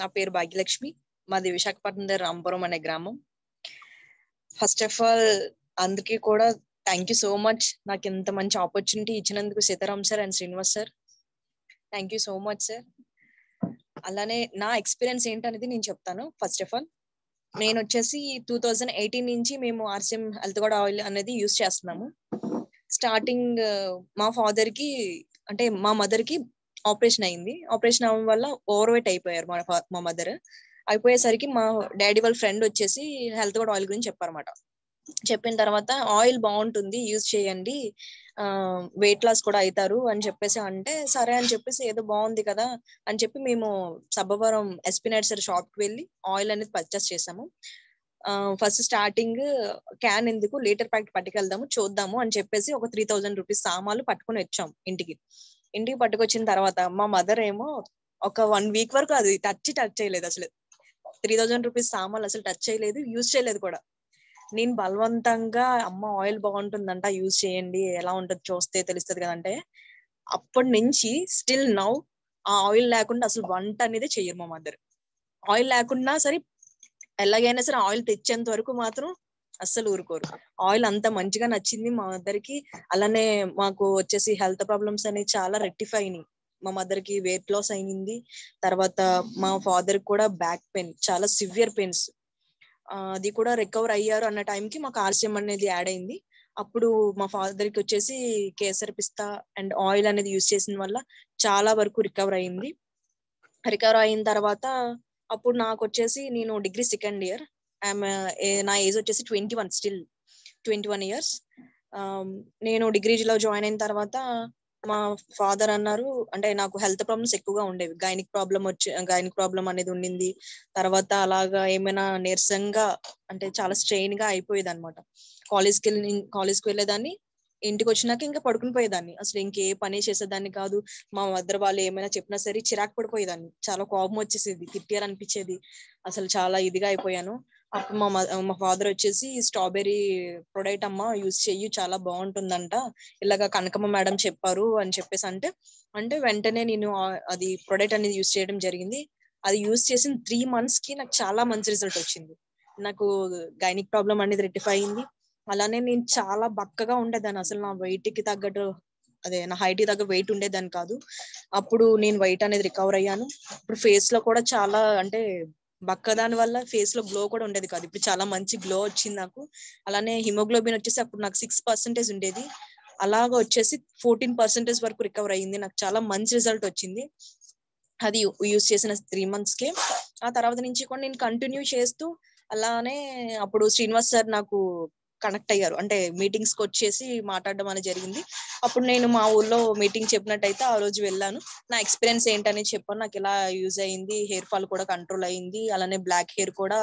నా పేరు భాగ్యలక్ష్మి మాది విశాఖపట్నం దగ్గర రాంపురం అనే గ్రామం ఫస్ట్ ఆఫ్ ఆల్ అందుకే కూడా థ్యాంక్ యూ సో మచ్ నాకు ఇంత మంచి ఆపర్చునిటీ ఇచ్చినందుకు Sitaram sir and Srinivas sir thank you so much sir అలానే నా ఎక్స్పీరియన్స్ ఏంటనేది నేను చెప్తాను ఫస్ట్ ఆఫ్ ఆల్ నేను వచ్చేసి టూ థౌజండ్ ఎయిటీన్ నుంచి మేము ఆర్సిఎం హెల్త్ గోడ్ ఆయిల్ అనేది యూస్ చేస్తున్నాము స్టార్టింగ్ మా ఫాదర్ కి అంటే మా మదర్ కి ఆపరేషన్ అయింది ఆపరేషన్ అవ్వడం వల్ల ఓవర్ వెయిట్ అయిపోయారు మా మా మదర్ అయిపోయేసరికి మా డాడీ వాళ్ళ ఫ్రెండ్ వచ్చేసి హెల్త్ కూడా ఆయిల్ గురించి చెప్పారన్నమాట చెప్పిన తర్వాత ఆయిల్ బాగుంటుంది యూజ్ చేయండి వెయిట్ లాస్ కూడా అవుతారు అని చెప్పేసి అంటే సరే అని చెప్పేసి ఏదో బాగుంది కదా అని చెప్పి మేము సబ్బవరం సార్ షాప్ కి వెళ్ళి ఆయిల్ అనేది పర్చేస్ చేసాము ఫస్ట్ స్టార్టింగ్ క్యాన్ ఎందుకు లీటర్ ప్యాక్ పట్టుకెళ్దాము చూద్దాము అని చెప్పేసి ఒక త్రీ థౌజండ్ రూపీస్ సామాన్లు పట్టుకుని వచ్చాము ఇంటికి ఇంటికి పట్టుకొచ్చిన తర్వాత మా మదర్ ఏమో ఒక వన్ వీక్ వరకు అది టచ్ టచ్ చేయలేదు అసలు త్రీ థౌజండ్ రూపీస్ సామాన్లు అసలు టచ్ చేయలేదు యూజ్ చేయలేదు కూడా నేను బలవంతంగా అమ్మ ఆయిల్ బాగుంటుందంట యూజ్ చేయండి ఎలా ఉంటుంది చూస్తే తెలుస్తుంది కదంటే అప్పటి నుంచి స్టిల్ నౌ ఆ ఆయిల్ లేకుండా అసలు వంట అనేది చెయ్యరు మా మదర్ ఆయిల్ లేకున్నా సరే ఎలాగైనా సరే ఆయిల్ తెచ్చేంత వరకు మాత్రం అస్సలు ఊరుకోరు ఆయిల్ అంత మంచిగా నచ్చింది మా మదర్ అలానే మాకు వచ్చేసి హెల్త్ ప్రాబ్లమ్స్ అనేవి చాలా రెక్టిఫై అయినాయి మా మదర్ కి వెయిట్ లాస్ అయింది తర్వాత మా ఫాదర్ కూడా బ్యాక్ పెయిన్ చాలా సివియర్ పెయిన్స్ అది కూడా రికవర్ అయ్యారు అన్న టైంకి మాకు ఆర్సిఎం అనేది యాడ్ అయింది అప్పుడు మా ఫాదర్ కి వచ్చేసి కేసర్ పిస్తా అండ్ ఆయిల్ అనేది యూజ్ చేసిన వల్ల చాలా వరకు రికవర్ అయింది రికవర్ అయిన తర్వాత అప్పుడు నాకు వచ్చేసి నేను degree second year Uh, eh, నా ఏజ్ వచ్చేసి twenty one still twenty one years నేను డిగ్రీలో జాయిన్ అయిన తర్వాత మా ఫాదర్ అన్నారు అంటే నాకు హెల్త్ ప్రాబ్లమ్స్ ఎక్కువగా ఉండేవి గైనిక్ ప్రాబ్లం వచ్చి గైనిక్ ప్రాబ్లం అనేది ఉండింది తర్వాత అలాగా ఏమైనా నీరసంగా అంటే చాలా స్ట్రెయిన్ గా అయిపోయేది అనమాట కాలేజ్కి వెళ్ళి కాలేజ్కి వెళ్ళేదాన్ని ఇంటికి వచ్చినాక ఇంకా పడుకుని పోయేదాన్ని అసలు ఇంకే పని చేసేదాన్ని కాదు మా మదర్ వాళ్ళు ఏమైనా చెప్పినా సరే చిరాకు పడిపోయేదాన్ని చాలా కోపం వచ్చేసేది తిట్టారనిపించేది అసలు చాలా ఇదిగా అయిపోయాను అప్పుడు మా మా ఫాదర్ వచ్చేసి స్ట్రాబెర్రీ ప్రొడక్ట్ అమ్మ యూస్ చెయ్యి చాలా బాగుంటుందంట ఇలాగ కనకమ్మ మేడం చెప్పారు అని చెప్పేసి అంటే అంటే వెంటనే నేను అది ప్రొడక్ట్ అనేది యూస్ చేయడం జరిగింది అది యూస్ చేసిన త్రీ మంత్స్ కి నాకు చాలా మంచి రిజల్ట్ వచ్చింది నాకు గైనిక్ ప్రాబ్లం అనేది రెట్టిఫై అయింది అలానే నేను చాలా బక్కగా ఉండేదాన్ని అసలు నా వెయిట్ కి తగ్గట్టు అదే నా హైట్ దగ్గర వెయిట్ ఉండేదాన్ని కాదు అప్పుడు నేను వెయిట్ అనేది రికవర్ అయ్యాను ఇప్పుడు ఫేస్ లో కూడా చాలా అంటే బక్క దాని వల్ల ఫేస్ లో గ్లో కూడా ఉండేది కాదు ఇప్పుడు చాలా మంచి గ్లో వచ్చింది నాకు అలానే హిమోగ్లోబిన్ వచ్చేసి అప్పుడు నాకు సిక్స్ పర్సెంటేజ్ ఉండేది అలాగ వచ్చేసి ఫోర్టీన్ పర్సెంటేజ్ వరకు రికవర్ అయ్యింది నాకు చాలా మంచి రిజల్ట్ వచ్చింది అది యూస్ చేసిన త్రీ మంత్స్ కి ఆ తర్వాత నుంచి కూడా నేను కంటిన్యూ చేస్తూ అలానే అప్పుడు శ్రీనివాస్ సార్ నాకు కనెక్ట్ అయ్యారు అంటే మీటింగ్స్ కి వచ్చేసి మాట్లాడడం అనేది జరిగింది అప్పుడు నేను మా ఊర్లో మీటింగ్ చెప్పినట్టయితే ఆ రోజు వెళ్ళాను నా ఎక్స్పీరియన్స్ ఏంటని చెప్పాను నాకు ఇలా యూజ్ అయింది హెయిర్ ఫాల్ కూడా కంట్రోల్ అయింది అలానే బ్లాక్ హెయిర్ కూడా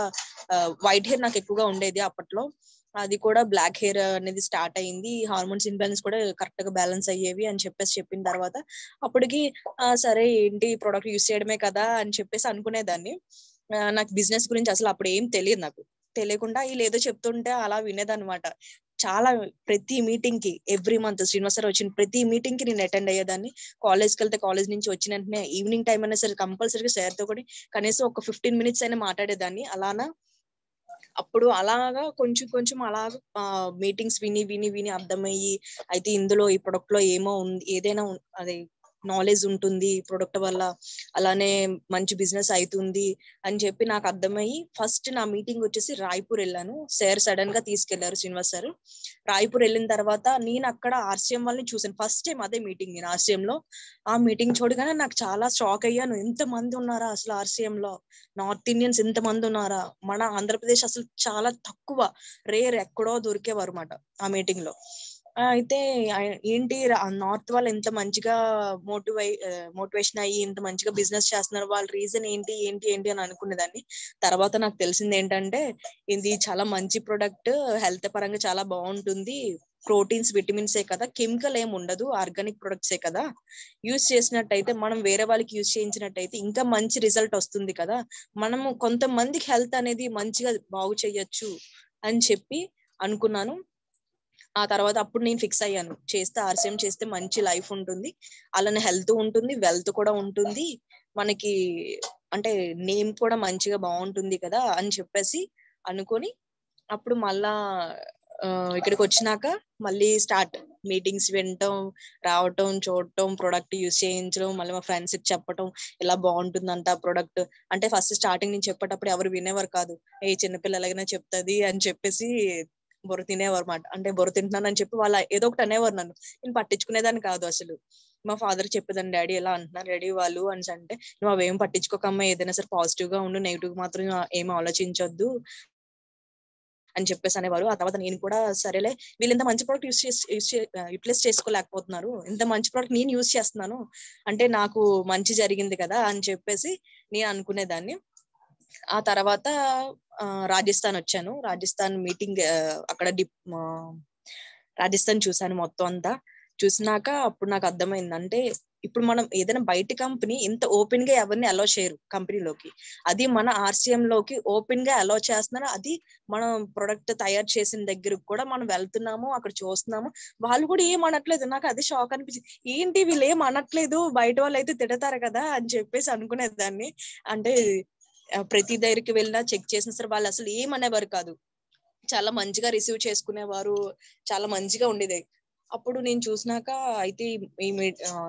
వైట్ హెయిర్ నాకు ఎక్కువగా ఉండేది అప్పట్లో అది కూడా బ్లాక్ హెయిర్ అనేది స్టార్ట్ అయింది హార్మోన్స్ ఇన్బ్యాలెన్స్ కూడా కరెక్ట్ గా బ్యాలెన్స్ అయ్యేవి అని చెప్పేసి చెప్పిన తర్వాత అప్పటికి సరే ఏంటి ప్రోడక్ట్ యూస్ చేయడమే కదా అని చెప్పేసి అనుకునేదాన్ని నాకు బిజినెస్ గురించి అసలు అప్పుడు ఏం తెలియదు నాకు తెలియకుండా వీళ్ళు ఏదో చెప్తుంటే అలా వినేదనమాట చాలా ప్రతి మీటింగ్ కి ఎవ్రీ మంత్ శ్రీనివాసరావు వచ్చిన ప్రతి మీటింగ్ కి నేను అటెండ్ అయ్యేదాన్ని కాలేజ్కి వెళ్తే కాలేజ్ నుంచి వచ్చిన వెంటనే ఈవినింగ్ టైం అయినా సరే కంపల్సరీగా సార్తో కూడా కనీసం ఒక ఫిఫ్టీన్ మినిట్స్ అయినా మాట్లాడేదాన్ని అలానా అప్పుడు అలాగా కొంచెం కొంచెం అలా మీటింగ్స్ విని విని విని అర్థమయ్యి అయితే ఇందులో ఈ ప్రొడక్ట్ లో ఏమో ఉంది ఏదైనా అది నాలెడ్జ్ ఉంటుంది ప్రొడక్ట్ వల్ల అలానే మంచి బిజినెస్ అవుతుంది అని చెప్పి నాకు అర్థమయ్యి ఫస్ట్ నా మీటింగ్ వచ్చేసి రాయ్పూర్ వెళ్ళాను సార్ సడన్ గా తీసుకెళ్లారు శ్రీనివాస్ సార్ రాయ్పూర్ వెళ్ళిన తర్వాత నేను అక్కడ ఆర్సీఎం వాళ్ళని చూసాను ఫస్ట్ టైం అదే మీటింగ్ నేను ఆర్సీఎం లో ఆ మీటింగ్ చూడగానే నాకు చాలా షాక్ అయ్యాను ఎంత మంది ఉన్నారా అసలు ఆర్సీఎం లో నార్త్ ఇండియన్స్ ఎంత మంది ఉన్నారా మన ఆంధ్రప్రదేశ్ అసలు చాలా తక్కువ రేర్ ఎక్కడో దొరికేవారు అన్నమాట ఆ మీటింగ్ లో అయితే ఏంటి నార్త్ వాళ్ళు ఇంత మంచిగా మోటివై మోటివేషన్ అయ్యి ఇంత మంచిగా బిజినెస్ చేస్తున్నారు వాళ్ళ రీజన్ ఏంటి ఏంటి ఏంటి అని అనుకునేదాన్ని తర్వాత నాకు తెలిసింది ఏంటంటే ఇది చాలా మంచి ప్రొడక్ట్ హెల్త్ పరంగా చాలా బాగుంటుంది ప్రోటీన్స్ విటమిన్స్ ఏ కదా కెమికల్ ఏమి ఉండదు ఆర్గానిక్ ఏ కదా యూస్ చేసినట్టయితే మనం వేరే వాళ్ళకి యూజ్ చేయించినట్టయితే ఇంకా మంచి రిజల్ట్ వస్తుంది కదా మనము కొంతమందికి హెల్త్ అనేది మంచిగా బాగు చేయొచ్చు అని చెప్పి అనుకున్నాను ఆ తర్వాత అప్పుడు నేను ఫిక్స్ అయ్యాను చేస్తే ఆర్సీఎం చేస్తే మంచి లైఫ్ ఉంటుంది అలానే హెల్త్ ఉంటుంది వెల్త్ కూడా ఉంటుంది మనకి అంటే నేమ్ కూడా మంచిగా బాగుంటుంది కదా అని చెప్పేసి అనుకొని అప్పుడు మళ్ళా ఇక్కడికి వచ్చినాక మళ్ళీ స్టార్ట్ మీటింగ్స్ వినటం రావటం చూడటం ప్రొడక్ట్ యూజ్ చేయించడం మళ్ళీ మా ఫ్రెండ్స్ కి చెప్పటం ఇలా బాగుంటుందంట ప్రొడక్ట్ అంటే ఫస్ట్ స్టార్టింగ్ నేను చెప్పేటప్పుడు ఎవరు వినేవారు కాదు ఏ చిన్నపిల్లలైనా చెప్తుంది అని చెప్పేసి బొర్ర తినేవారు మాట అంటే తింటున్నాను అని చెప్పి వాళ్ళ ఏదో ఒకటి అనేవారు నన్ను నేను పట్టించుకునేదాన్ని కాదు అసలు మా ఫాదర్ చెప్పేదాన్ని డాడీ ఎలా అంటున్నారు డాడీ వాళ్ళు అని అంటే నువ్వు అవేం పట్టించుకోకమ్మా ఏదైనా సరే పాజిటివ్ గా ఉండు నెగిటివ్ మాత్రం ఏం ఆలోచించొద్దు అని చెప్పేసి అనేవారు ఆ తర్వాత నేను కూడా సరేలే వీళ్ళు ఇంత మంచి ప్రోడక్ట్ యూస్ చేసి యూటిలైజ్ చేసుకోలేకపోతున్నారు ఇంత మంచి ప్రోడక్ట్ నేను యూస్ చేస్తున్నాను అంటే నాకు మంచి జరిగింది కదా అని చెప్పేసి నేను అనుకునేదాన్ని ఆ తర్వాత రాజస్థాన్ వచ్చాను రాజస్థాన్ మీటింగ్ అక్కడ రాజస్థాన్ చూసాను మొత్తం అంతా చూసినాక అప్పుడు నాకు అర్థమైంది అంటే ఇప్పుడు మనం ఏదైనా బయట కంపెనీ ఇంత ఓపెన్ గా ఎవరిని అలో చేయరు కంపెనీలోకి అది మన ఆర్సీఎం లోకి ఓపెన్ గా అలో చేస్తున్నారు అది మనం ప్రొడక్ట్ తయారు చేసిన దగ్గరకు కూడా మనం వెళ్తున్నాము అక్కడ చూస్తున్నాము వాళ్ళు కూడా ఏం అనట్లేదు నాకు అది షాక్ అనిపించింది ఏంటి వీళ్ళు ఏం అనట్లేదు బయట వాళ్ళు అయితే తిడతారు కదా అని చెప్పేసి అనుకునేదాన్ని అంటే ప్రతి దగ్గరికి వెళ్ళినా చెక్ చేసిన సరే వాళ్ళు అసలు ఏమనేవారు కాదు చాలా మంచిగా రిసీవ్ చేసుకునేవారు చాలా మంచిగా ఉండేది అప్పుడు నేను చూసినాక అయితే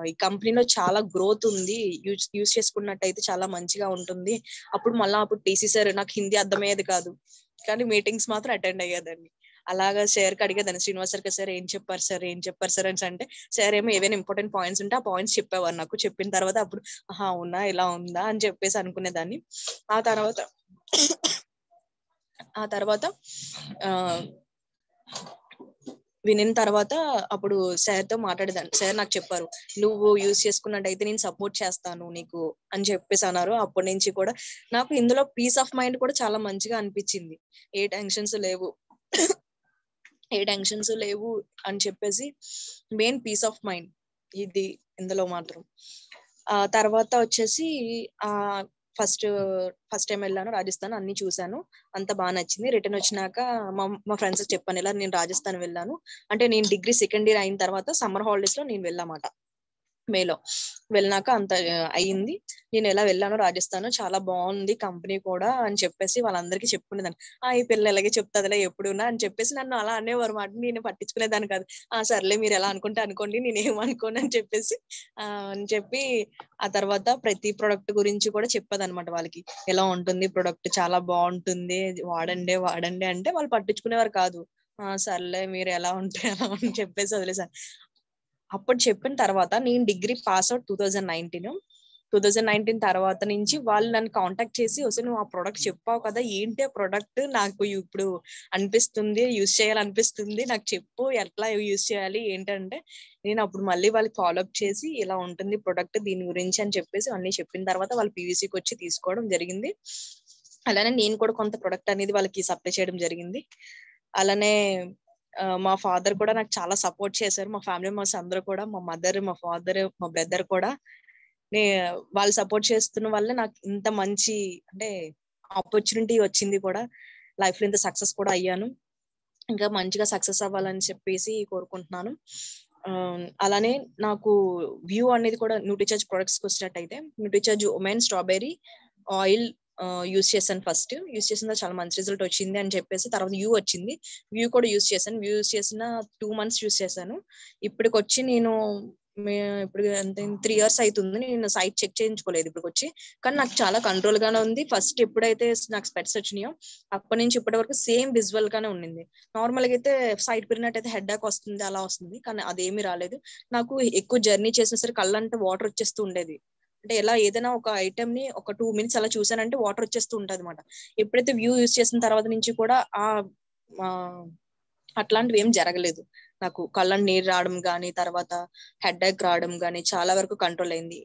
ఈ కంపెనీలో చాలా గ్రోత్ ఉంది యూజ్ యూజ్ చేసుకున్నట్టయితే చాలా మంచిగా ఉంటుంది అప్పుడు మళ్ళీ అప్పుడు టీసీ సార్ నాకు హిందీ అర్థమయ్యేది కాదు కానీ మీటింగ్స్ మాత్రం అటెండ్ అయ్యేదాన్ని అలాగా సార్ అడిగేదాన్ని శ్రీనివాస్ సార్ సార్ ఏం చెప్పారు సార్ ఏం చెప్పారు సార్ అని అంటే సార్ ఏమో ఏవైనా ఇంపార్టెంట్ పాయింట్స్ ఉంటే ఆ పాయింట్స్ చెప్పేవారు నాకు చెప్పిన తర్వాత అప్పుడు ఆహా అవునా ఇలా ఉందా అని చెప్పేసి అనుకునేదాన్ని ఆ తర్వాత ఆ తర్వాత ఆ వినిన తర్వాత అప్పుడు సార్తో మాట్లాడేదాన్ని సార్ నాకు చెప్పారు నువ్వు యూజ్ చేసుకున్నట్టయితే నేను సపోర్ట్ చేస్తాను నీకు అని చెప్పేసి అన్నారు అప్పటి నుంచి కూడా నాకు ఇందులో పీస్ ఆఫ్ మైండ్ కూడా చాలా మంచిగా అనిపించింది ఏ టెన్షన్స్ లేవు ఏ టెన్షన్స్ లేవు అని చెప్పేసి మెయిన్ పీస్ ఆఫ్ మైండ్ ఇది ఇందులో మాత్రం ఆ తర్వాత వచ్చేసి ఆ ఫస్ట్ ఫస్ట్ టైం వెళ్ళాను రాజస్థాన్ అన్ని చూశాను అంత బాగా నచ్చింది రిటర్న్ వచ్చినాక మా మా ఫ్రెండ్స్ చెప్పాను ఇలా నేను రాజస్థాన్ వెళ్ళాను అంటే నేను డిగ్రీ సెకండ్ ఇయర్ అయిన తర్వాత సమ్మర్ హాలిడేస్ లో నేను వెళ్ళామాట మేలో వెళ్ళినాక అంత అయ్యింది నేను ఎలా వెళ్ళానో రాజస్థాన్ చాలా బాగుంది కంపెనీ కూడా అని చెప్పేసి వాళ్ళందరికీ చెప్పుకునేదాన్ని ఆ ఈ పిల్లలు ఎలాగే చెప్తాదిలే ఎప్పుడునా అని చెప్పేసి నన్ను అలా అనేవారు మాట నేను పట్టించుకునేదాన్ని కాదు ఆ సర్లే మీరు ఎలా అనుకుంటే అనుకోండి నేను ఏమనుకోను అని చెప్పేసి అని చెప్పి ఆ తర్వాత ప్రతి ప్రొడక్ట్ గురించి కూడా చెప్పదనమాట వాళ్ళకి ఎలా ఉంటుంది ప్రొడక్ట్ చాలా బాగుంటుంది వాడండి వాడండి అంటే వాళ్ళు పట్టించుకునేవారు కాదు సర్లే మీరు ఎలా ఉంటే అలా అని చెప్పేసి వదిలేసాను అప్పుడు చెప్పిన తర్వాత నేను degree pass out two thousand nineteen two thousand nineteen తర్వాత నుంచి వాళ్ళు నన్ను కాంటాక్ట్ చేసి వస్తే నువ్వు ఆ ప్రోడక్ట్ చెప్పావు కదా ఏంటి ఆ ప్రోడక్ట్ నాకు ఇప్పుడు అనిపిస్తుంది యూజ్ చేయాలనిపిస్తుంది నాకు చెప్పు ఎట్లా యూజ్ చేయాలి ఏంటంటే నేను అప్పుడు మళ్ళీ వాళ్ళకి ఫాలోఅప్ చేసి ఇలా ఉంటుంది ప్రోడక్ట్ దీని గురించి అని చెప్పేసి అన్నీ చెప్పిన తర్వాత వాళ్ళు పీవీసీకి వచ్చి తీసుకోవడం జరిగింది అలానే నేను కూడా కొంత ప్రొడక్ట్ అనేది వాళ్ళకి సప్లై చేయడం జరిగింది అలానే మా ఫాదర్ కూడా నాకు చాలా సపోర్ట్ చేశారు మా ఫ్యామిలీ మెంబర్స్ అందరూ కూడా మా మదర్ మా ఫాదర్ మా బ్రదర్ కూడా నే వాళ్ళు సపోర్ట్ చేస్తున్న వల్ల నాకు ఇంత మంచి అంటే ఆపర్చునిటీ వచ్చింది కూడా లైఫ్ లో ఇంత సక్సెస్ కూడా అయ్యాను ఇంకా మంచిగా సక్సెస్ అవ్వాలని చెప్పేసి కోరుకుంటున్నాను అలానే నాకు వ్యూ అనేది కూడా న్యూట్రిచార్జ్ ప్రొడక్ట్స్కి వచ్చినట్టయితే Nutricharge women strawberry oil use చేశాను ఫస్ట్ యూస్ చేసిన చాలా మంచి రిజల్ట్ వచ్చింది అని చెప్పేసి తర్వాత వ్యూ వచ్చింది వ్యూ కూడా యూస్ చేశాను వ్యూ యూస్ చేసిన టూ మంత్స్ యూస్ చేశాను ఇప్పటికి వచ్చి నేను ఇప్పుడు త్రీ ఇయర్స్ అవుతుంది నేను సైట్ చెక్ చేయించుకోలేదు ఇప్పుడు వచ్చి కానీ నాకు చాలా కంట్రోల్ గానే ఉంది ఫస్ట్ ఎప్పుడైతే నాకు స్పెట్స్ వచ్చినాయో అప్పటి నుంచి ఇప్పటి వరకు సేమ్ విజువల్ గానే ఉండింది నార్మల్ గా అయితే సైట్ పెరిగినట్టు అయితే హెడ్ ఆక్ వస్తుంది అలా వస్తుంది కానీ అదేమి రాలేదు నాకు ఎక్కువ జర్నీ చేసిన సరే కళ్ళంటే వాటర్ వచ్చేస్తూ ఉండేది అంటే ఎలా ఏదైనా ఒక ఐటమ్ ని ఒక టూ మినిట్స్ అలా చూసానంటే వాటర్ వచ్చేస్తూ ఉంటుంది అనమాట ఎప్పుడైతే వ్యూ యూస్ చేసిన తర్వాత నుంచి కూడా ఆ అట్లాంటివి ఏం జరగలేదు నాకు కళ్ళ నీరు రావడం కానీ తర్వాత హెడ్ ఎక్ రావడం కానీ చాలా వరకు కంట్రోల్ అయింది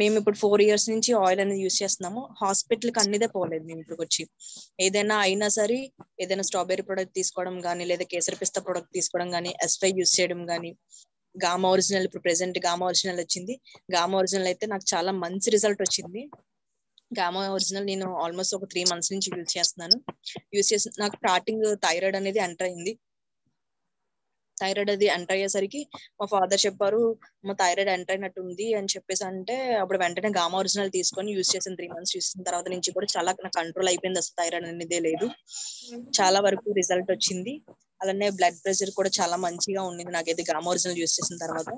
మేము ఇప్పుడు ఫోర్ ఇయర్స్ నుంచి ఆయిల్ అనేది యూజ్ చేస్తున్నాము హాస్పిటల్ కి అన్నిదే పోలేదు మేము ఇప్పుడు వచ్చి ఏదైనా అయినా సరే ఏదైనా స్ట్రాబెరీ ప్రొడక్ట్ తీసుకోవడం కానీ లేదా కేసరి పిస్తా ప్రొడక్ట్ తీసుకోవడం కానీ ఎస్ఫై యూస్ చేయడం కానీ గామా ఒరిజినల్ ఇప్పుడు ప్రెసెంట్ గామా ఒరిజినల్ వచ్చింది గామా ఒరిజినల్ అయితే నాకు చాలా మంచి రిజల్ట్ వచ్చింది గామా ఒరిజినల్ నేను ఆల్మోస్ట్ ఒక త్రీ మంత్స్ నుంచి యూజ్ చేస్తున్నాను యూజ్ చేసి నాకు స్టార్టింగ్ థైరాయిడ్ అనేది ఎంటర్ అయింది థైరాయిడ్ అది ఎంటర్ అయ్యేసరికి మా ఫాదర్ చెప్పారు మా థైరాయిడ్ ఎంటర్ అయినట్టు ఉంది అని చెప్పేసి అంటే అప్పుడు వెంటనే గామా ఒరిజినల్ తీసుకొని యూస్ చేసిన త్రీ మంత్స్ చేసిన తర్వాత నుంచి కూడా చాలా నాకు కంట్రోల్ అయిపోయింది అసలు థైరాయిడ్ అనేదే లేదు చాలా వరకు రిజల్ట్ వచ్చింది అలానే బ్లడ్ ప్రెషర్ కూడా చాలా మంచిగా ఉండింది నాకైతే గామా ఒరిజినల్ యూస్ చేసిన తర్వాత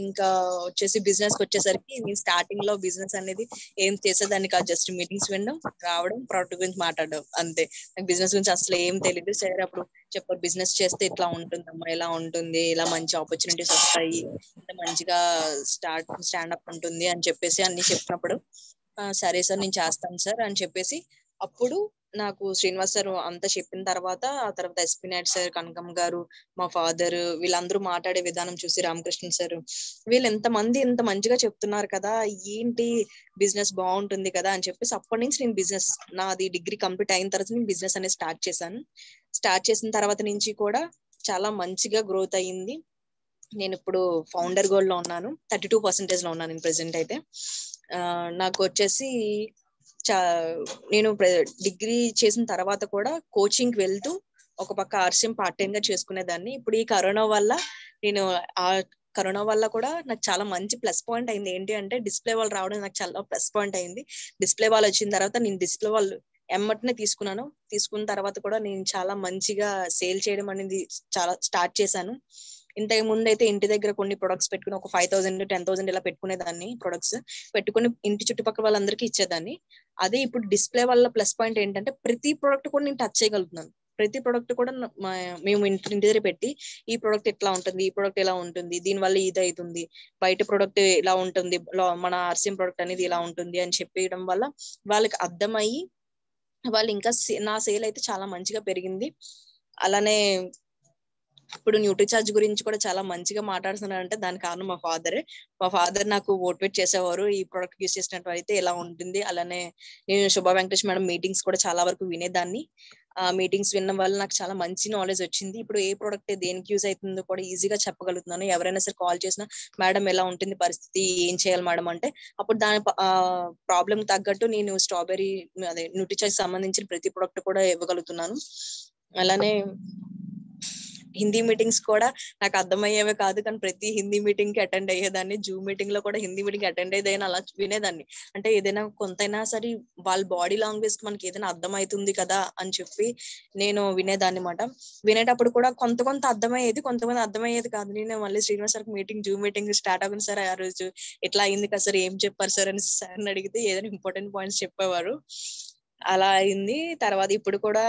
ఇంకా వచ్చేసి బిజినెస్ కి వచ్చేసరికి నేను స్టార్టింగ్ లో బిజినెస్ అనేది ఏం చేసేదాన్ని కాదు జస్ట్ మీటింగ్స్ వినడం రావడం ప్రొడక్ట్ గురించి మాట్లాడడం అంతే నాకు బిజినెస్ గురించి అసలు ఏం తెలియదు సరే అప్పుడు చెప్పారు బిజినెస్ చేస్తే ఇట్లా ఉంటుందమ్మా ఇలా ఉంటుంది ఇలా మంచి ఆపర్చునిటీస్ వస్తాయి మంచిగా స్టార్ట్ స్టాండప్ ఉంటుంది అని చెప్పేసి అన్ని చెప్పినప్పుడు సరే సార్ నేను చేస్తాను సార్ అని చెప్పేసి అప్పుడు నాకు శ్రీనివాస్ సార్ అంతా చెప్పిన తర్వాత ఆ తర్వాత ఎస్పీ నాయుడు సార్ కనకమ్మ గారు మా ఫాదర్ వీళ్ళందరూ మాట్లాడే విధానం చూసి రామకృష్ణ సార్ వీళ్ళు ఎంత మంది ఇంత మంచిగా చెప్తున్నారు కదా ఏంటి బిజినెస్ బాగుంటుంది కదా అని చెప్పేసి అప్పటి నుంచి నేను బిజినెస్ నాది డిగ్రీ కంప్లీట్ అయిన తర్వాత నేను బిజినెస్ అనేది స్టార్ట్ చేశాను స్టార్ట్ చేసిన తర్వాత నుంచి కూడా చాలా మంచిగా గ్రోత్ అయ్యింది నేను ఇప్పుడు ఫౌండర్ గోల్డ్ లో ఉన్నాను థర్టీ టూ పర్సెంటేజ్ లో ఉన్నాను నేను ప్రెసెంట్ అయితే నాకు వచ్చేసి నేను డిగ్రీ చేసిన తర్వాత కూడా కోచింగ్ వెళ్తూ ఒక పక్క ఆర్సిఎం పార్ట్ టైం గా చేసుకునేదాన్ని ఇప్పుడు ఈ కరోనా వల్ల నేను ఆ కరోనా వల్ల కూడా నాకు చాలా మంచి ప్లస్ పాయింట్ అయింది ఏంటి అంటే డిస్ప్లే వాళ్ళు రావడం నాకు చాలా ప్లస్ పాయింట్ అయింది డిస్ప్లే వాళ్ళు వచ్చిన తర్వాత నేను డిస్ప్లే వాళ్ళు ఎమ్మటనే తీసుకున్నాను తీసుకున్న తర్వాత కూడా నేను చాలా మంచిగా సేల్ చేయడం అనేది చాలా స్టార్ట్ చేశాను ఇంతకు ముందు అయితే ఇంటి దగ్గర కొన్ని ప్రొడక్ట్స్ పెట్టుకుని ఒక ఫైవ్ థౌసండ్ టెన్ థౌసండ్ ఇలా పెట్టుకునేదాన్ని ప్రొడక్ట్స్ పెట్టుకుని ఇంటి చుట్టుపక్కల వాళ్ళందరికీ ఇచ్చేదాన్ని అదే ఇప్పుడు డిస్ప్లే వల్ల ప్లస్ పాయింట్ ఏంటంటే ప్రతి ప్రొడక్ట్ కూడా నేను టచ్ చేయగలుగుతున్నాను ప్రతి ప్రొడక్ట్ కూడా మేము ఇంటి దగ్గర పెట్టి ఈ ప్రొడక్ట్ ఎట్లా ఉంటుంది ఈ ప్రొడక్ట్ ఎలా ఉంటుంది వల్ల ఇది అవుతుంది బయట ప్రొడక్ట్ ఇలా ఉంటుంది మన ఆర్సీఎం ప్రొడక్ట్ అనేది ఇలా ఉంటుంది అని చెప్పేయడం వల్ల వాళ్ళకి అర్థమయ్యి వాళ్ళు ఇంకా నా సేల్ అయితే చాలా మంచిగా పెరిగింది అలానే ఇప్పుడు చార్జ్ గురించి కూడా చాలా మంచిగా మాట్లాడుతున్నారు అంటే దాని కారణం మా ఫాదరే మా ఫాదర్ నాకు మోటివేట్ చేసేవారు ఈ ప్రోడక్ట్ యూస్ చేసినట్టు అయితే ఎలా ఉంటుంది అలానే నేను శుభా వెంకటేష్ మేడం మీటింగ్స్ కూడా చాలా వరకు వినేదాన్ని ఆ మీటింగ్స్ వినడం వల్ల నాకు చాలా మంచి నాలెడ్జ్ వచ్చింది ఇప్పుడు ఏ ప్రోడక్ట్ దేనికి యూజ్ అవుతుందో కూడా ఈజీగా చెప్పగలుగుతున్నాను ఎవరైనా సరే కాల్ చేసినా మేడం ఎలా ఉంటుంది పరిస్థితి ఏం చేయాలి మేడం అంటే అప్పుడు దాని ప్రాబ్లం తగ్గట్టు నేను స్ట్రాబెరీ అదే న్యూట్రిచర్ సంబంధించిన ప్రతి ప్రోడక్ట్ కూడా ఇవ్వగలుగుతున్నాను అలానే హిందీ మీటింగ్స్ కూడా నాకు అర్థమయ్యేవి కాదు కానీ ప్రతి హిందీ మీటింగ్ కి అటెండ్ అయ్యేదాన్ని జూమ్ మీటింగ్ లో కూడా హిందీ మీటింగ్ అటెండ్ అయ్యేదాన్ని అలా వినేదాన్ని అంటే ఏదైనా కొంతైనా సరే వాళ్ళ బాడీ లాంగ్వేజ్ కి మనకి ఏదైనా అర్థమవుతుంది కదా అని చెప్పి నేను వినేదాన్ని అనమాట వినేటప్పుడు కూడా కొంత కొంత అర్థమయ్యేది కొంతమంది అర్థమయ్యేది కాదు నేను మళ్ళీ Srinivas sir meeting Zoom meeting start అవ్వను సార్ ఆ రోజు ఎట్లా అయింది కదా సార్ ఏం చెప్పారు సార్ అని సార్ అడిగితే ఏదైనా ఇంపార్టెంట్ పాయింట్స్ చెప్పేవారు అలా అయింది తర్వాత ఇప్పుడు కూడా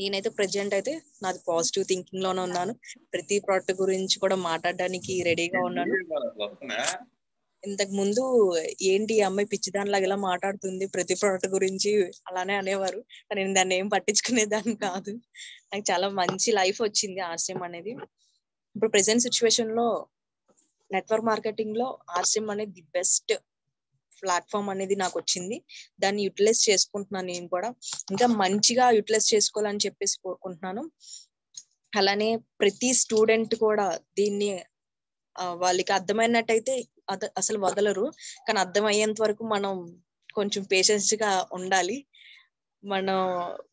నేనైతే ప్రజెంట్ అయితే నాది పాజిటివ్ థింకింగ్ లోనే ఉన్నాను ప్రతి ప్రోడక్ట్ గురించి కూడా మాట్లాడడానికి రెడీగా ఉన్నాను ఇంతకు ముందు ఏంటి ఈ అమ్మాయి లాగా ఇలా మాట్లాడుతుంది ప్రతి ప్రోడక్ట్ గురించి అలానే అనేవారు నేను దాన్ని ఏం పట్టించుకునేదాన్ని కాదు నాకు చాలా మంచి లైఫ్ వచ్చింది ఆశ్రయం అనేది ఇప్పుడు ప్రెసెంట్ సిచ్యువేషన్ లో నెట్వర్క్ మార్కెటింగ్ లో ఆర్సిఎం అనేది ది బెస్ట్ ప్లాట్ఫామ్ అనేది నాకు వచ్చింది దాన్ని యూటిలైజ్ చేసుకుంటున్నాను నేను కూడా ఇంకా మంచిగా యూటిలైజ్ చేసుకోవాలని చెప్పేసి కోరుకుంటున్నాను అలానే ప్రతి స్టూడెంట్ కూడా దీన్ని వాళ్ళకి అర్థమైనట్టయితే అసలు వదలరు కానీ అర్థమయ్యేంత వరకు మనం కొంచెం పేషెన్స్ గా ఉండాలి మనం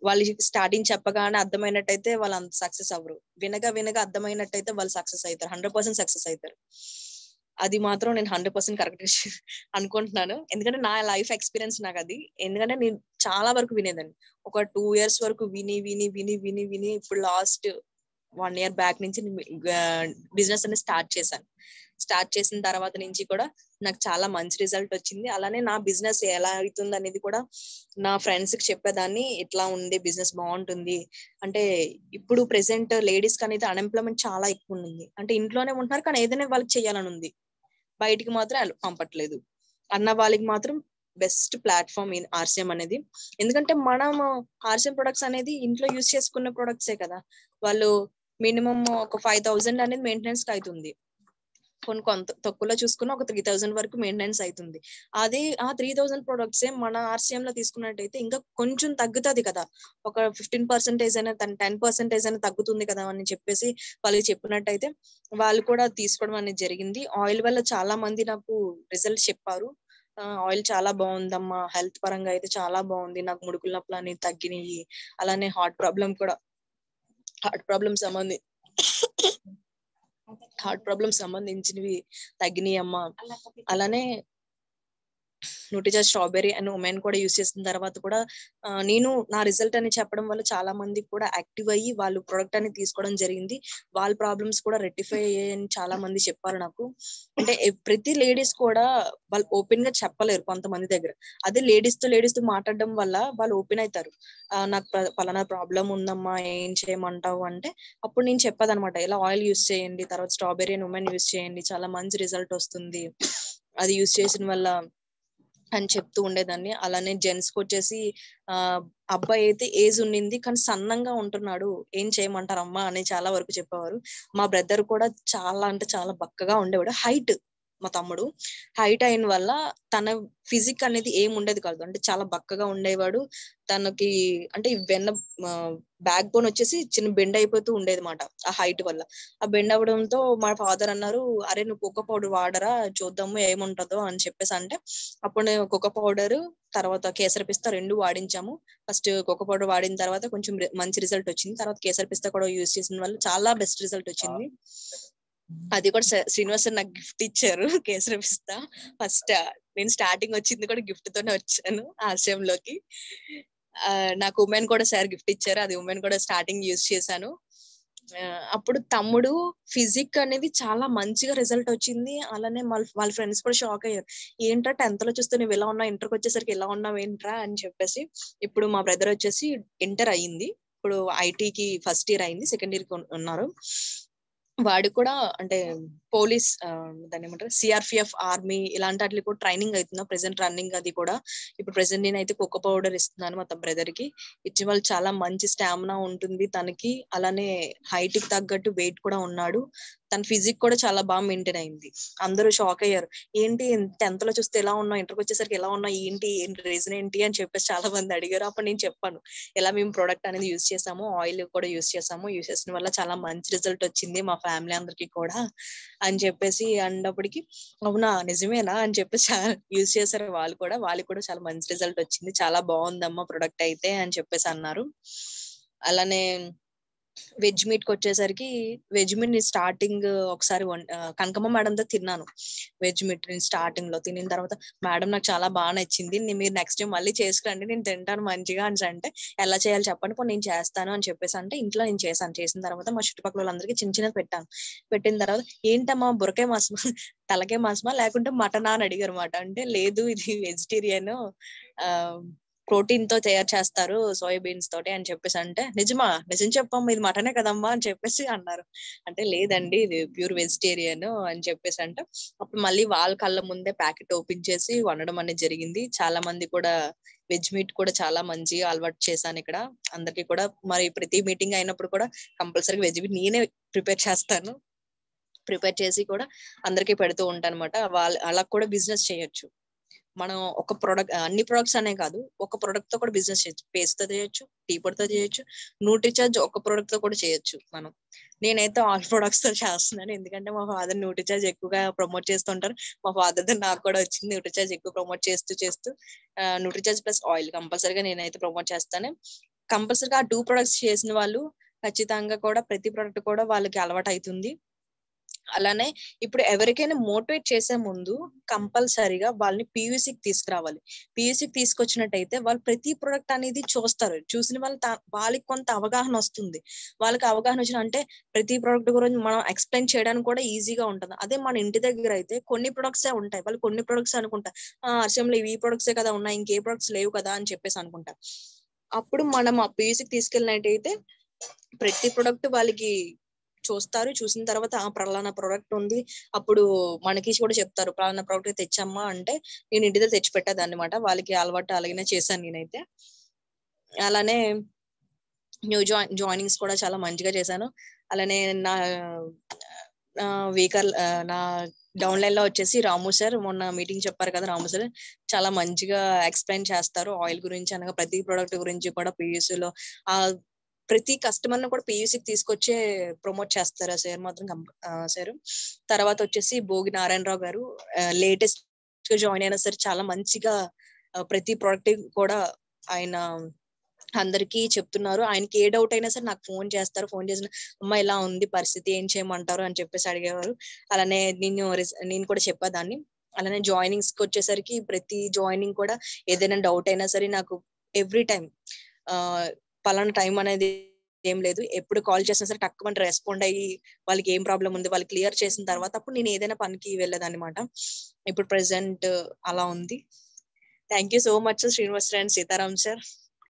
వాళ్ళు స్టార్టింగ్ చెప్పగానే అర్థమైనట్టయితే వాళ్ళు అంత సక్సెస్ అవ్వరు వినగా వినగా అర్థమైనట్టయితే వాళ్ళు సక్సెస్ అవుతారు హండ్రెడ్ పర్సెంట్ సక్సెస్ అవుతారు అది మాత్రం నేను హండ్రెడ్ పర్సెంట్ కరెక్ట్ అనుకుంటున్నాను ఎందుకంటే నా లైఫ్ ఎక్స్పీరియన్స్ నాకు అది ఎందుకంటే నేను చాలా వరకు వినేదాన్ని ఒక టూ ఇయర్స్ వరకు విని విని విని విని విని ఇప్పుడు లాస్ట్ వన్ ఇయర్ బ్యాక్ నుంచి బిజినెస్ అనేది స్టార్ట్ చేశాను స్టార్ట్ చేసిన తర్వాత నుంచి కూడా నాకు చాలా మంచి రిజల్ట్ వచ్చింది అలానే నా బిజినెస్ ఎలా అవుతుంది అనేది కూడా నా ఫ్రెండ్స్ కి చెప్పేదాన్ని ఎట్లా ఉంది బిజినెస్ బాగుంటుంది అంటే ఇప్పుడు ప్రెసెంట్ లేడీస్ కి అనేది అన్ఎంప్లాయ్మెంట్ చాలా ఎక్కువ ఉంది అంటే ఇంట్లోనే ఉంటున్నారు కానీ ఏదైనా వాళ్ళకి చేయాలని ఉంది బయటికి మాత్రం పంపట్లేదు అన్న వాళ్ళకి మాత్రం బెస్ట్ ప్లాట్ఫామ్ ఇన్ ఆర్సిఎం అనేది ఎందుకంటే మనం ఆర్సిఎం ప్రొడక్ట్స్ అనేది ఇంట్లో యూస్ చేసుకున్న ప్రొడక్ట్సే కదా వాళ్ళు మినిమం ఒక ఫైవ్ థౌజండ్ అనేది మెయింటెనెన్స్ అవుతుంది కొన్ని కొంత తక్కువలో చూసుకున్న ఒక త్రీ థౌసండ్ వరకు మెయింటెనెన్స్ అవుతుంది అదే ఆ త్రీ థౌసండ్ ప్రొడక్ట్స్ మన ఆర్సీఎం లో తీసుకున్నట్టయితే ఇంకా కొంచెం తగ్గుతుంది కదా ఒక ఫిఫ్టీన్ పర్సెంటేజ్ అయినా టెన్ పర్సెంటేజ్ అయినా తగ్గుతుంది కదా అని చెప్పేసి వాళ్ళు చెప్పినట్టయితే వాళ్ళు కూడా తీసుకోవడం అనేది జరిగింది ఆయిల్ వల్ల చాలా మంది నాకు రిజల్ట్ చెప్పారు ఆయిల్ చాలా బాగుందమ్మా హెల్త్ పరంగా అయితే చాలా బాగుంది నాకు ముడుకుల నొప్పులు అనేవి తగ్గినాయి అలానే హార్ట్ ప్రాబ్లం కూడా హార్ట్ ప్రాబ్లం సంబంధి హార్ట్ ప్రాబ్లమ్ సంబంధించినవి తగ్గినాయి అలానే నూటిజా స్ట్రాబెరీ అండ్ ఉమెన్ కూడా యూస్ చేసిన తర్వాత కూడా నేను నా రిజల్ట్ అని చెప్పడం వల్ల చాలా మంది కూడా యాక్టివ్ అయ్యి వాళ్ళు ప్రొడక్ట్ అని తీసుకోవడం జరిగింది వాళ్ళ ప్రాబ్లమ్స్ కూడా రెక్టిఫై అయ్యాయని చాలా మంది చెప్పారు నాకు అంటే ప్రతి లేడీస్ కూడా వాళ్ళు ఓపెన్ గా చెప్పలేరు కొంతమంది దగ్గర అదే లేడీస్ తో లేడీస్ తో మాట్లాడడం వల్ల వాళ్ళు ఓపెన్ అవుతారు నాకు పలానా ప్రాబ్లం ఉందమ్మా ఏం చేయమంటావు అంటే అప్పుడు నేను చెప్పదనమాట ఇలా ఆయిల్ యూస్ చేయండి తర్వాత స్ట్రాబెరీ అండ్ ఉమెన్ యూస్ చేయండి చాలా మంచి రిజల్ట్ వస్తుంది అది యూస్ చేసిన వల్ల అని చెప్తూ ఉండేదాన్ని అలానే జెంట్స్ కి వచ్చేసి ఆ అబ్బాయి అయితే ఏజ్ ఉండింది కానీ సన్నంగా ఉంటున్నాడు ఏం చేయమంటారమ్మా అని చాలా వరకు చెప్పేవారు మా బ్రదర్ కూడా చాలా అంటే చాలా బక్కగా ఉండేవాడు హైట్ మా తమ్ముడు హైట్ అయిన వల్ల తన ఫిజిక్ అనేది ఏం ఉండేది కాదు అంటే చాలా బక్కగా ఉండేవాడు తనకి అంటే వెన్న బ్యాక్ బోన్ వచ్చేసి చిన్న బెండ్ అయిపోతూ ఉండేది మాట ఆ హైట్ వల్ల ఆ బెండ్ అవ్వడంతో మా ఫాదర్ అన్నారు అరే నువ్వు కుక్క పౌడర్ వాడరా చూద్దాము ఏముంటుందో అని చెప్పేసి అంటే అప్పుడు నేను కుక్క పౌడర్ తర్వాత కేసర పిస్తా రెండు వాడించాము ఫస్ట్ కుక్క పౌడర్ వాడిన తర్వాత కొంచెం మంచి రిజల్ట్ వచ్చింది తర్వాత కేసర పిస్తా కూడా యూజ్ చేసిన వల్ల చాలా బెస్ట్ రిజల్ట్ వచ్చింది అది కూడా శ్రీనివాస్ నాకు గిఫ్ట్ ఇచ్చారు కేసరి పిస్తా ఫస్ట్ నేను స్టార్టింగ్ వచ్చింది కూడా గిఫ్ట్ తోనే వచ్చాను ఆశ్రయంలోకి నాకు ఉమెన్ కూడా సార్ గిఫ్ట్ ఇచ్చారు అది ఉమెన్ కూడా స్టార్టింగ్ యూజ్ చేశాను అప్పుడు తమ్ముడు ఫిజిక్ అనేది చాలా మంచిగా రిజల్ట్ వచ్చింది అలానే వాళ్ళ ఫ్రెండ్స్ కూడా షాక్ అయ్యారు ఏంట్రా టెన్త్ లో చూస్తే నువ్వు ఎలా ఉన్నావు ఇంటర్కి వచ్చేసరికి ఎలా ఉన్నావు ఏంట్రా అని చెప్పేసి ఇప్పుడు మా బ్రదర్ వచ్చేసి ఇంటర్ అయ్యింది ఇప్పుడు ఐటీకి ఫస్ట్ ఇయర్ అయింది సెకండ్ ఇయర్ ఉన్నారు వాడు కూడా అంటే పోలీస్ దాని ఏమంటారు సిఆర్పిఎఫ్ ఆర్మీ ఇలాంటి వాటికి కూడా ట్రైనింగ్ అవుతున్నా ప్రెసెంట్ రన్నింగ్ అది కూడా ఇప్పుడు ప్రెసెంట్ నేనైతే కుక్క పౌడర్ ఇస్తున్నాను మా బ్రదర్ కి ఇచ్చి వాళ్ళు చాలా మంచి స్టామినా ఉంటుంది తనకి అలానే హైట్ కి తగ్గట్టు వెయిట్ కూడా ఉన్నాడు తన ఫిజిక్ కూడా చాలా బాగా మెయింటైన్ అయింది అందరూ షాక్ అయ్యారు ఏంటి టెన్త్ లో చూస్తే ఎలా ఉన్నావు ఇంటర్కి వచ్చేసరికి ఎలా ఉన్నా ఏంటి రీజన్ ఏంటి అని చెప్పేసి చాలా మంది అడిగారు అప్పుడు నేను చెప్పాను ఇలా మేము ప్రొడక్ట్ అనేది యూజ్ చేసాము ఆయిల్ కూడా యూజ్ చేసాము యూజ్ చేసిన వల్ల చాలా మంచి రిజల్ట్ వచ్చింది మా ఫ్యామిలీ అందరికి కూడా అని చెప్పేసి అన్నప్పటికి అవునా నిజమేనా అని చెప్పి చాలా యూజ్ చేశారు వాళ్ళు కూడా వాళ్ళకి కూడా చాలా మంచి రిజల్ట్ వచ్చింది చాలా బాగుందమ్మా ప్రొడక్ట్ అయితే అని చెప్పేసి అన్నారు అలానే వెజ్ మీట్ కి వచ్చేసరికి వెజ్ మీట్ నేను స్టార్టింగ్ ఒకసారి కనకమ్మ మేడం తో తిన్నాను వెజ్ మీట్ నేను స్టార్టింగ్ లో తినిన తర్వాత మేడం నాకు చాలా బాగా నచ్చింది మీరు నెక్స్ట్ టైం మళ్ళీ చేసుకురండి నేను తింటాను మంచిగా అని అంటే ఎలా చేయాలి చెప్పండి నేను చేస్తాను అని చెప్పేసి అంటే ఇంట్లో నేను చేశాను చేసిన తర్వాత మా చుట్టుపక్కల వాళ్ళందరికీ చిన్న చిన్న పెట్టాను పెట్టిన తర్వాత ఏంటమ్మా బురకే మాసమా తలకే మాసమా లేకుంటే మటనా అని అడిగారు అంటే లేదు ఇది వెజిటేరియన్ ప్రోటీన్ తో తయారు చేస్తారు సోయాబీన్స్ తోటి అని చెప్పేసి అంటే నిజమా నిజం చెప్పమ్మా ఇది మటనే కదమ్మా అని చెప్పేసి అన్నారు అంటే లేదండి ఇది ప్యూర్ వెజిటేరియన్ అని చెప్పేసి అంటే అప్పుడు మళ్ళీ వాళ్ళ కళ్ళ ముందే ప్యాకెట్ ఓపెన్ చేసి వండడం అనేది జరిగింది చాలా మంది కూడా వెజ్ మీట్ కూడా చాలా మంచి అలవాటు చేశాను ఇక్కడ అందరికి కూడా మరి ప్రతి మీటింగ్ అయినప్పుడు కూడా కంపల్సరీ వెజ్ మీట్ నేనే ప్రిపేర్ చేస్తాను ప్రిపేర్ చేసి కూడా అందరికీ పెడుతూ ఉంటాను అనమాట వాళ్ళ అలా కూడా బిజినెస్ చేయొచ్చు మనం ఒక ప్రోడక్ట్ అన్ని ప్రొడక్ట్స్ అనే కాదు ఒక ప్రొడక్ట్ తో కూడా బిజినెస్ చేయొచ్చు పేస్ట్ తో చేయొచ్చు టీ పొడి తో చేయొచ్చు నూటి చార్జ్ ఒక ప్రొడక్ట్ తో కూడా చేయొచ్చు మనం నేనైతే ఆల్ ప్రొడక్ట్స్ తో చేస్తున్నాను ఎందుకంటే మా ఫాదర్ నూటి చార్జ్ ఎక్కువగా ప్రమోట్ చేస్తుంటారు మా ఫాదర్ తో నాకు కూడా వచ్చింది నూటి చార్జ్ ఎక్కువ ప్రమోట్ చేస్తూ చేస్తూ నూటి చార్జ్ ప్లస్ ఆయిల్ కంపల్సరీగా నేనైతే ప్రమోట్ చేస్తాను కంపల్సరీగా ఆ టూ ప్రొడక్ట్స్ చేసిన వాళ్ళు ఖచ్చితంగా కూడా ప్రతి ప్రొడక్ట్ కూడా వాళ్ళకి అలవాటు అవుతుంది అలానే ఇప్పుడు ఎవరికైనా మోటివేట్ చేసే ముందు కంపల్సరీగా వాళ్ళని పీయూసీకి తీసుకురావాలి పీయూసీకి తీసుకొచ్చినట్టయితే వాళ్ళు ప్రతి ప్రోడక్ట్ అనేది చూస్తారు చూసిన వాళ్ళు వాళ్ళకి కొంత అవగాహన వస్తుంది వాళ్ళకి అవగాహన వచ్చిన అంటే ప్రతి ప్రోడక్ట్ గురించి మనం ఎక్స్ప్లెయిన్ చేయడానికి కూడా ఈజీగా ఉంటుంది అదే మన ఇంటి దగ్గర అయితే కొన్ని ప్రొడక్ట్సే ఉంటాయి వాళ్ళు కొన్ని ప్రొడక్ట్స్ అనుకుంటారు అర్చంలో ఈ ప్రొడక్ట్సే కదా ఉన్నాయి ఇంకే ప్రొడక్ట్స్ లేవు కదా అని చెప్పేసి అనుకుంటారు అప్పుడు మనం ఆ పీయూసీకి తీసుకెళ్ళినట్టయితే ప్రతి ప్రొడక్ట్ వాళ్ళకి చూస్తారు చూసిన తర్వాత ఆ ప్రలానా ప్రోడక్ట్ ఉంది అప్పుడు మనకి కూడా చెప్తారు ప్రలానా ప్రోడక్ట్ తెచ్చమ్మా అంటే నేను ఇంటి దగ్గర తెచ్చి పెట్టేదన్నమాట వాళ్ళకి అలవాటు అలాగే చేశాను నేనైతే అలానే న్యూ జాయిన్ జాయినింగ్స్ కూడా చాలా మంచిగా చేశాను అలానే నా వీకర్ నా డౌన్ లైన్ లో వచ్చేసి రాము సార్ మొన్న మీటింగ్ చెప్పారు కదా రాము సార్ చాలా మంచిగా ఎక్స్ప్లెయిన్ చేస్తారు ఆయిల్ గురించి అనగా ప్రతి ప్రోడక్ట్ గురించి కూడా పియూసీ లో ఆ ప్రతి కస్టమర్ ను కూడా కి తీసుకొచ్చే ప్రమోట్ చేస్తారు ఆ సార్ మాత్రం సార్ తర్వాత వచ్చేసి భోగి నారాయణరావు గారు లేటెస్ట్ గా జాయిన్ అయినా సరే చాలా మంచిగా ప్రతి ప్రోడక్ట్ కూడా ఆయన అందరికి చెప్తున్నారు ఆయనకి ఏ డౌట్ అయినా సరే నాకు ఫోన్ చేస్తారు ఫోన్ చేసిన అమ్మ ఇలా ఉంది పరిస్థితి ఏం చేయమంటారు అని చెప్పేసి అడిగేవారు అలానే నేను నేను కూడా చెప్పేదాన్ని అలానే జాయినింగ్స్ కి వచ్చేసరికి ప్రతి జాయినింగ్ కూడా ఏదైనా డౌట్ అయినా సరే నాకు ఎవ్రీ టైం పలానా టైం అనేది ఏం లేదు ఎప్పుడు కాల్ చేసినా సరే తక్కువ రెస్పాండ్ అయ్యి వాళ్ళకి ఏం ప్రాబ్లం ఉంది వాళ్ళు క్లియర్ చేసిన తర్వాత అప్పుడు నేను ఏదైనా పనికి వెళ్ళదు అనమాట ఇప్పుడు ప్రెసెంట్ అలా ఉంది thank you so much Srinivas and Sitaram sir